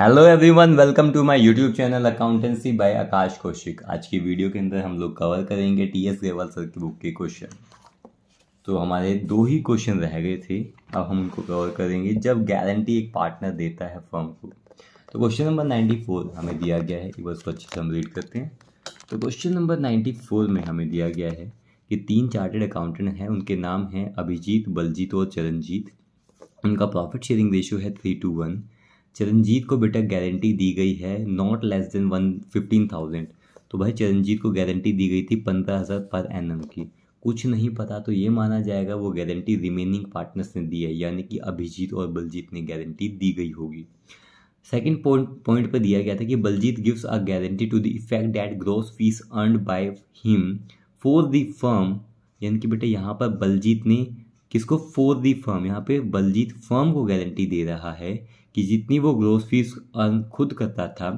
hello everyone welcome to my YouTube channel accountancy by Aakash Kaushik आज की video के अंदर हम लोग कवर करेंगे टी एस गेवाल सर की बुक के क्वेश्चन तो हमारे दो ही क्वेश्चन रह गए थे अब हम उनको कवर करेंगे जब गारंटी एक पार्टनर देता है फर्म को तो क्वेश्चन नंबर नाइन्टी फोर हमें दिया गया है एक बार उसको अच्छे से हम रीड करते हैं तो क्वेश्चन नंबर नाइन्टी फोर में हमें दिया गया है कि तीन चार्टेड अकाउंटेंट हैं उनके नाम हैं अभिजीत बलजीत और चरणजीत उनका प्रॉफिट शेयरिंग रेशियो है थ्री टू वन चरणजीत को बेटा गारंटी दी गई है not less than one fifteen thousand तो भाई चरणजीत को गारंटी दी गई थी पंद्रह हज़ार पर एन की कुछ नहीं पता तो ये माना जाएगा वो गारंटी रिमेनिंग पार्टनर्स ने दी है यानी कि अभिजीत और बलजीत ने गारंटी दी गई होगी सेकेंड पॉइंट पॉइंट पर दिया गया था कि Baljeet gives a guarantee to the effect that gross fees earn by him for the firm यानी कि बेटा यहाँ पर बलजीत ने किसको फॉर दी फर्म यहाँ पे बलजीत फर्म को गारंटी दे रहा है कि जितनी वो ग्रोथ फीस अर्न खुद करता था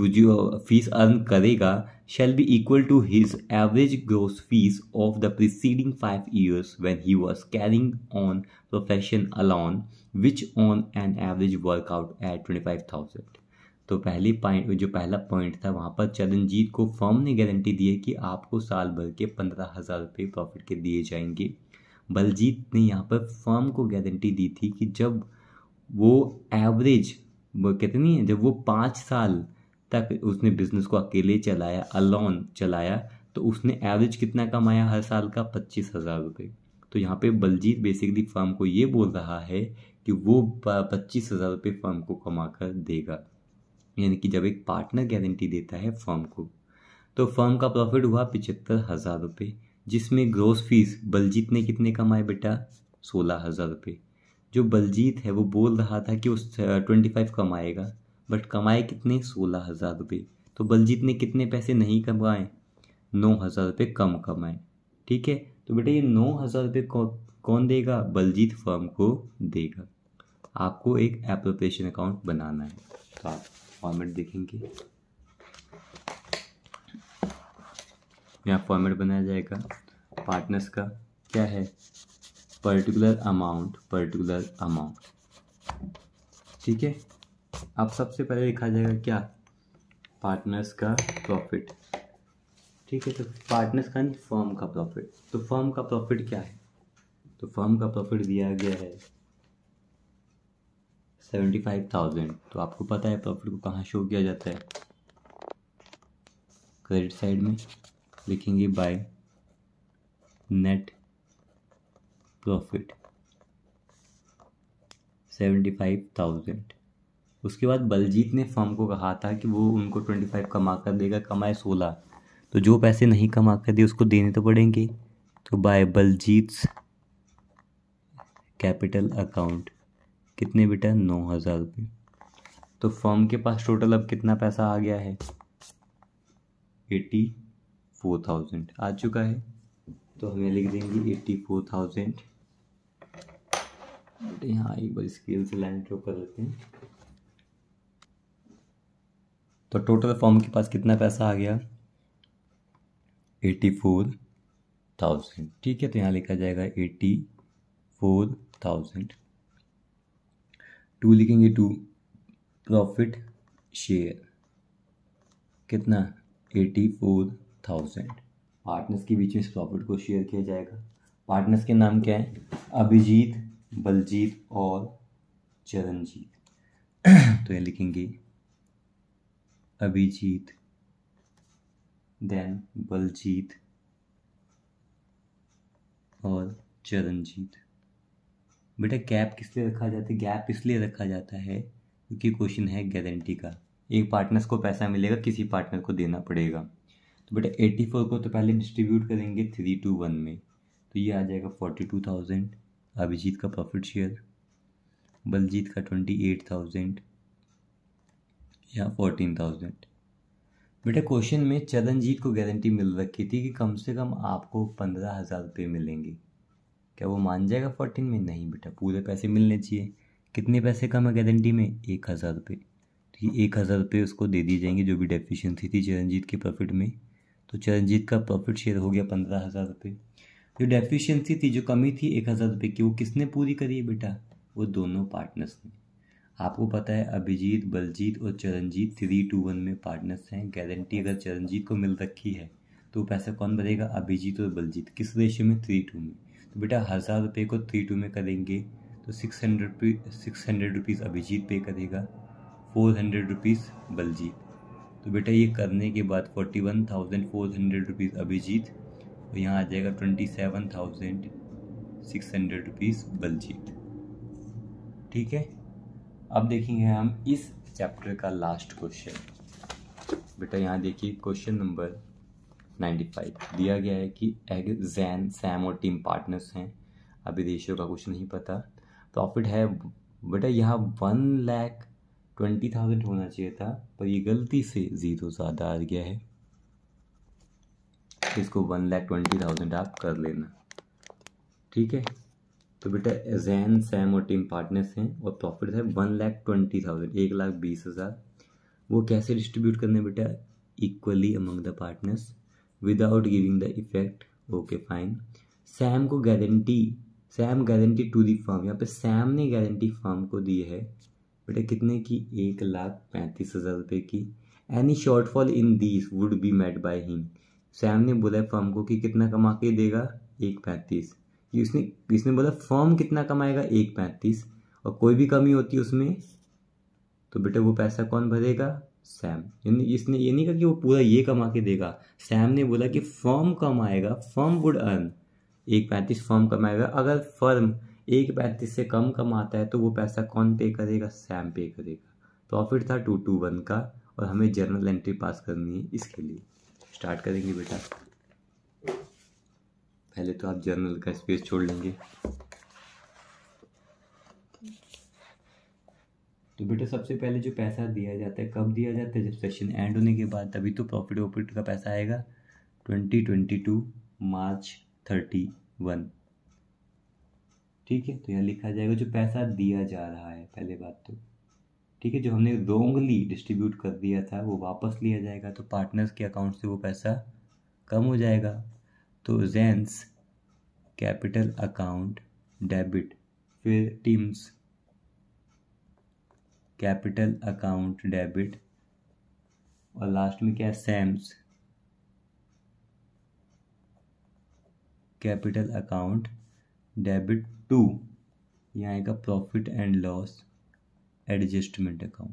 वो जो फीस अर्न करेगा shall be equal to his average gross fees of the preceding five years when he was carrying on profession alone which on an average worked out at twenty five thousand तो पहले point जो पहला point था वहाँ पर चरणजीत को form ने guarantee दी है कि आपको साल भर के पंद्रह हज़ार रुपये प्रॉफिट के दिए जाएंगे बलजीत ने यहाँ पर फर्म को गारंटी दी थी कि जब वो एवरेज वो कितनी जब वो पाँच साल तक उसने बिजनेस को अकेले चलाया अलोन चलाया तो उसने एवरेज कितना कमाया हर साल का पच्चीस हज़ार रुपये तो यहाँ पे बलजीत बेसिकली फर्म को ये बोल रहा है कि वो पच्चीस हज़ार रुपये फर्म को कमा कर देगा यानी कि जब एक पार्टनर गारंटी देता है फर्म को तो फर्म का प्रॉफिट हुआ पिचहत्तर हज़ार रुपये जिसमें ग्रोस फीस बलजीत ने कितने कमाए बेटा सोलह हज़ार रुपये जो बलजीत है वो बोल रहा था कि उस ट्वेंटी फाइव कमाएगा बट कमाए कितने सोलह हज़ार रुपये तो बलजीत ने कितने पैसे नहीं कमाए नौ हज़ार रुपये कम कमाए ठीक है तो बेटा ये नौ हज़ार रुपये कौन देगा बलजीत फर्म को देगा आपको एक एप्रोप्रिएशन अकाउंट बनाना है तो आप फॉर्मेट देखेंगे यहाँ फॉर्मेट बनाया जाएगा पार्टनर्स का क्या है पर्टिकुलर अमाउंट पर्टिकुलर अमाउंट ठीक है अब सबसे पहले लिखा जाएगा क्या पार्टनर्स का प्रॉफिट ठीक है तो पार्टनर्स का नहीं फर्म का प्रॉफिट तो फर्म का प्रॉफिट क्या है तो फर्म का प्रॉफिट दिया गया है सेवेंटी फाइव थाउजेंड तो आपको पता है प्रॉफिट को कहाँ शो किया जाता है क्रेडिट साइड में लिखेंगे by net profit seventy five thousand उसके बाद बलजीत ने फर्म को कहा था कि वो उनको ट्वेंटी फाइव कमा कर देगा कमाए सोलह तो जो पैसे नहीं कमा कर दिए उसको देने तो पड़ेंगे तो बाय बलजीत कैपिटल अकाउंट कितने बेटा नौ हज़ार रुपये तो फर्म के पास टोटल अब कितना पैसा आ गया है एटी फोर थाउजेंड आ चुका है तो हमें लिख देंगे एट्टी फोर थाउजेंड बट यहाँ एक बार स्केल से लाइन ड्रॉ कर देते हैं तो टोटल फॉर्म के पास कितना पैसा आ गया एटी फोर थाउजेंड ठीक है तो यहाँ लिखा जाएगा एटी फोर थाउजेंड टू लिखेंगे टू प्रॉफिट शेयर कितना एटी फोर थाउजेंड पार्टनर्स के बीच में इस प्रॉफिट को शेयर किया जाएगा पार्टनर्स के नाम क्या है अभिजीत बलजीत और चरणजीत तो ये लिखेंगे अभिजीत देन बलजीत और चरणजीत बेटा गैप किस लिए रखा जाता है गैप इसलिए रखा जाता है क्योंकि क्वेश्चन है गारंटी का एक पार्टनर्स को पैसा मिलेगा किसी पार्टनर को देना पड़ेगा तो बेटा एट्टी फोर को तो पहले डिस्ट्रीब्यूट करेंगे थ्री टू वन में तो ये आ जाएगा फोर्टी टू थाउजेंड अभिजीत का प्रॉफिट शेयर बलजीत का ट्वेंटी एट थाउजेंड या फोर्टीन थाउजेंड बेटा क्वेश्चन में चरणजीत को गारंटी मिल रखी थी कि कम से कम आपको पंद्रह हज़ार रुपये मिलेंगे क्या वो मान जाएगा फोर्टीन में नहीं बेटा पूरे पैसे मिलने चाहिए कितने पैसे कम है गारंटी में एक हज़ार रुपये तो ये एक हज़ार रुपये उसको दे दिए जाएंगे जो भी डेफिशिएंसी थी चरणजीत के प्रॉफिट में तो चरणजीत का प्रॉफिट शेयर हो गया पंद्रह हज़ार रुपये जो डेफिशिएंसी थी जो कमी थी एक हज़ार रुपये की वो किसने पूरी करी है बेटा वो दोनों पार्टनर्स ने आपको पता है अभिजीत बलजीत और चरणजीत थ्री टू वन में पार्टनर्स हैं गारंटी अगर चरणजीत को मिल रखी है तो पैसा कौन भरेगा अभिजीत और बलजीत किस रेशियो में थ्री टू में तो बेटा हज़ार रुपये को थ्री टू में करेंगे तो six hundred six hundred rupees Abhijeet pay करेगा फोर हंड्रेड रुपीज़ बलजीत तो बेटा ये करने के बाद forty one thousand four hundred rupees Abhijeet तो यहाँ आ जाएगा twenty seven thousand six hundred rupees Baljeet ठीक है अब देखेंगे हम इस चैप्टर का लास्ट क्वेश्चन बेटा यहाँ देखिए क्वेश्चन नंबर नाइन्टी फाइव दिया गया है कि एग जैन सैम और टीम पार्टनर्स हैं अभी रेशियो का कुछ नहीं पता प्रॉफिट है बेटा यहाँ वन लैख ट्वेंटी थाउजेंड होना चाहिए था पर ये गलती से ज़ीरो ज़्यादा आ गया है इसको वन लैख ट्वेंटी थाउजेंड आप कर लेना ठीक है तो बेटा जैन सैम और टीम पार्टनर्स हैं और प्रॉफिट है वन लैख ट्वेंटी थाउजेंड एक लाख बीस हज़ार वो कैसे डिस्ट्रीब्यूट करने बेटा equally among the partners without giving the effect okay fine Sam को guarantee Sam guarantee to the firm यहाँ पे सैम ने गारंटी फॉर्म को दी है बेटा कितने की एक लाख पैंतीस हज़ार रुपये की any shortfall in these would be made by him Sam ने बोला फर्म को कि कितना कमा के देगा एक पैंतीस इसने इसने बोला फर्म कितना कमाएगा एक पैंतीस और कोई भी कमी होती है उसमें तो बेटा वो पैसा कौन भरेगा सैम यानी इसने ये नहीं कहा कि वो पूरा ये कमा के देगा सैम ने बोला कि फर्म कमाएगा फर्म वुड अर्न एक पैंतीस फर्म कमाएगा अगर फर्म एक पैंतीस से कम कमाता है तो वो पैसा कौन पे करेगा सैम पे करेगा प्रॉफिट था टू टू वन का और हमें जर्नल एंट्री पास करनी है इसके लिए स्टार्ट करेंगे बेटा पहले तो आप जर्नल का स्पेस छोड़ लेंगे तो बेटा सबसे पहले जो पैसा दिया जाता है कब दिया जाता है जब सेशन एंड होने के बाद तभी तो प्रॉफिट वॉफिट का पैसा आएगा twenty twenty two March thirty one ठीक है तो यह लिखा जाएगा जो पैसा दिया जा रहा है पहले बात तो ठीक है जो हमने रोंगली डिस्ट्रीब्यूट कर दिया था वो वापस लिया जाएगा तो पार्टनर्स के अकाउंट से वो पैसा कम हो जाएगा तो जेंस कैपिटल अकाउंट डेबिट फिर टीम्स कैपिटल अकाउंट डेबिट और लास्ट में क्या है Sam's capital account debit to यहाँ आएगा profit and loss adjustment account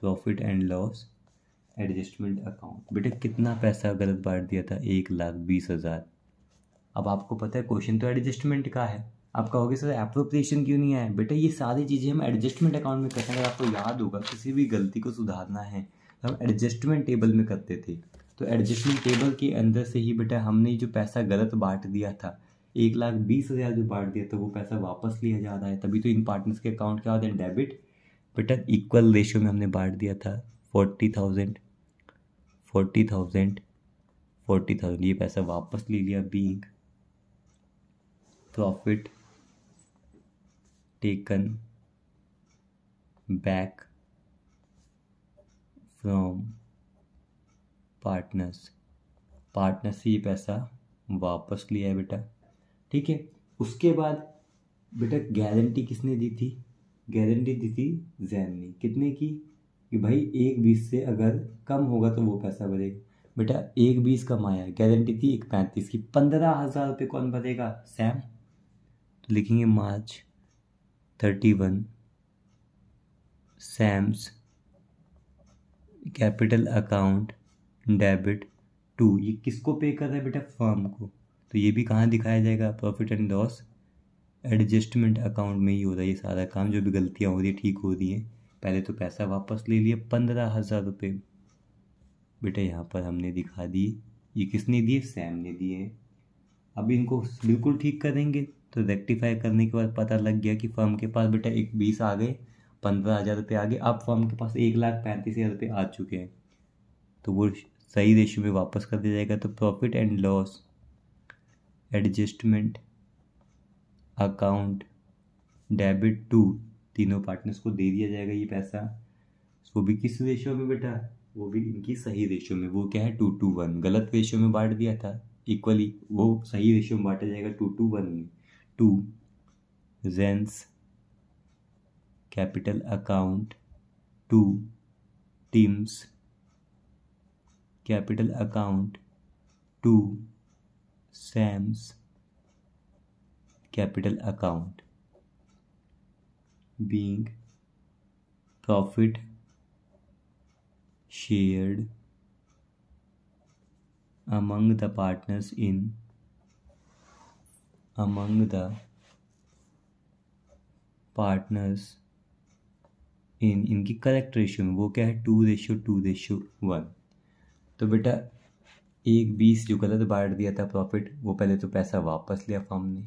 profit and loss adjustment account बेटा कितना पैसा गलत बांट दिया था एक लाख बीस हज़ार अब आपको पता है क्वेश्चन तो एडजस्टमेंट का है आप कहोगे सर एप्रोप्रिएशन क्यों नहीं आया बेटा ये सारी चीज़ें हम एडजस्टमेंट अकाउंट में करते हैं अगर आपको याद होगा किसी भी गलती को सुधारना है तो हम एडजस्टमेंट टेबल में करते थे तो एडजस्टमेंट टेबल के अंदर से ही बेटा हमने जो पैसा गलत बांट दिया था एक लाख बीस हज़ार जो बांट दिया तो वो पैसा वापस लिया जा रहा है तभी तो इन पार्टनर्स के अकाउंट क्या होते हैं डेबिट बेटा इक्वल रेशियो में हमने बांट दिया था forty thousand forty thousand forty thousand ये पैसा वापस ले लिया being profit taken back from partners partner से ये पैसा वापस लिया है बेटा ठीक है उसके बाद बेटा गारंटी किसने दी थी गारंटी दी थी जैन ने कितने की कि भाई एक बीस से अगर कम होगा तो वो पैसा भरेगा बेटा एक बीस कम आया गारंटी थी एक पैंतीस की पंद्रह हज़ार रुपये कौन भरेगा सैम तो लिखेंगे March thirty one Sam's capital account debit to ये किसको पे कर रहा है बेटा फर्म को तो ये भी कहाँ दिखाया जाएगा profit and loss adjustment account में ही हो रहा है ये सारा काम जो भी गलतियाँ हो रही है ठीक हो रही है पहले तो पैसा वापस ले लिया पंद्रह हज़ार रुपये बेटा यहाँ पर हमने दिखा दिए ये किसने दिए सैम ने दिए अब इनको बिल्कुल ठीक करेंगे तो रेक्टिफाई करने के बाद पता लग गया कि फर्म के पास बेटा एक बीस आ गए पंद्रह हज़ार रुपये आ गए अब फर्म के पास एक लाख पैंतीस हज़ार रुपये आ चुके हैं तो वो सही रेशियो में वापस कर दिया जाएगा तो profit and loss adjustment account debit to तीनों पार्टनर्स को दे दिया जाएगा ये पैसा वो भी किस रेशो में बेटा वो भी इनकी सही रेशो में वो क्या है टू टू वन गलत रेशो में बांट दिया था इक्वली वो सही रेशो में बांटा जाएगा टू टू वन में two Jen's capital account to Tim's capital account to Sam's capital account being profit shared among the partners in among the partners in इनकी करेक्ट रेशियो में वो क्या है two ratio two ratio one तो बेटा एक बीस जो गलत बांट दिया था प्रॉफिट वो पहले तो पैसा वापस लिया फर्म ने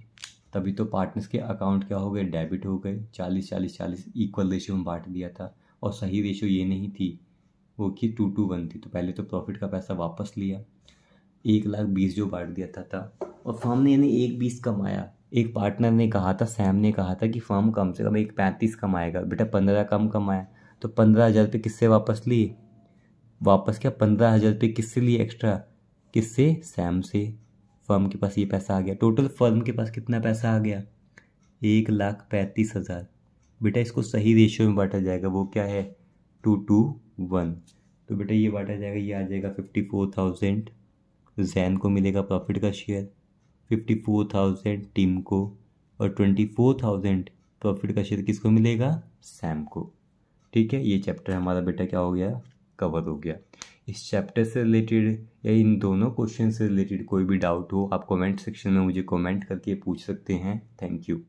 तभी तो पार्टनर्स के अकाउंट क्या हो गए डेबिट हो गए चालीस चालीस चालीस इक्वल रेशियो में बांट दिया था और सही रेशियो ये नहीं थी वो कि टू टू वन थी तो पहले तो प्रॉफिट का पैसा वापस लिया एक लाख बीस जो बांट दिया था, था और फर्म ने यानी एक बीस कमाया एक पार्टनर ने कहा था सैम ने कहा था कि फर्म कम से कम एक पैंतीस कमाएगा बेटा पंद्रह कम कमाया तो पंद्रह हज़ार रुपये किससे वापस लिए वापस क्या पंद्रह हज़ार रुपये किससे लिए एक्स्ट्रा किससे सैम से फर्म के पास ये पैसा आ गया टोटल फर्म के पास कितना पैसा आ गया एक लाख पैंतीस हज़ार बेटा इसको सही रेशियो में बांटा जाएगा वो क्या है टू टू वन तो बेटा ये बांटा जाएगा ये आ जाएगा फिफ्टी फोर थाउजेंड जैन को मिलेगा प्रॉफिट का share fifty four thousand Tim को और ट्वेंटी फोर थाउजेंड प्रॉफिट का शेयर किसको मिलेगा सैम को ठीक है ये चैप्टर हमारा बेटा क्या हो गया कवर हो गया इस चैप्टर से रिलेटेड या इन दोनों क्वेश्चन से रिलेटेड कोई भी डाउट हो आप कमेंट सेक्शन में मुझे कमेंट करके पूछ सकते हैं थैंक यू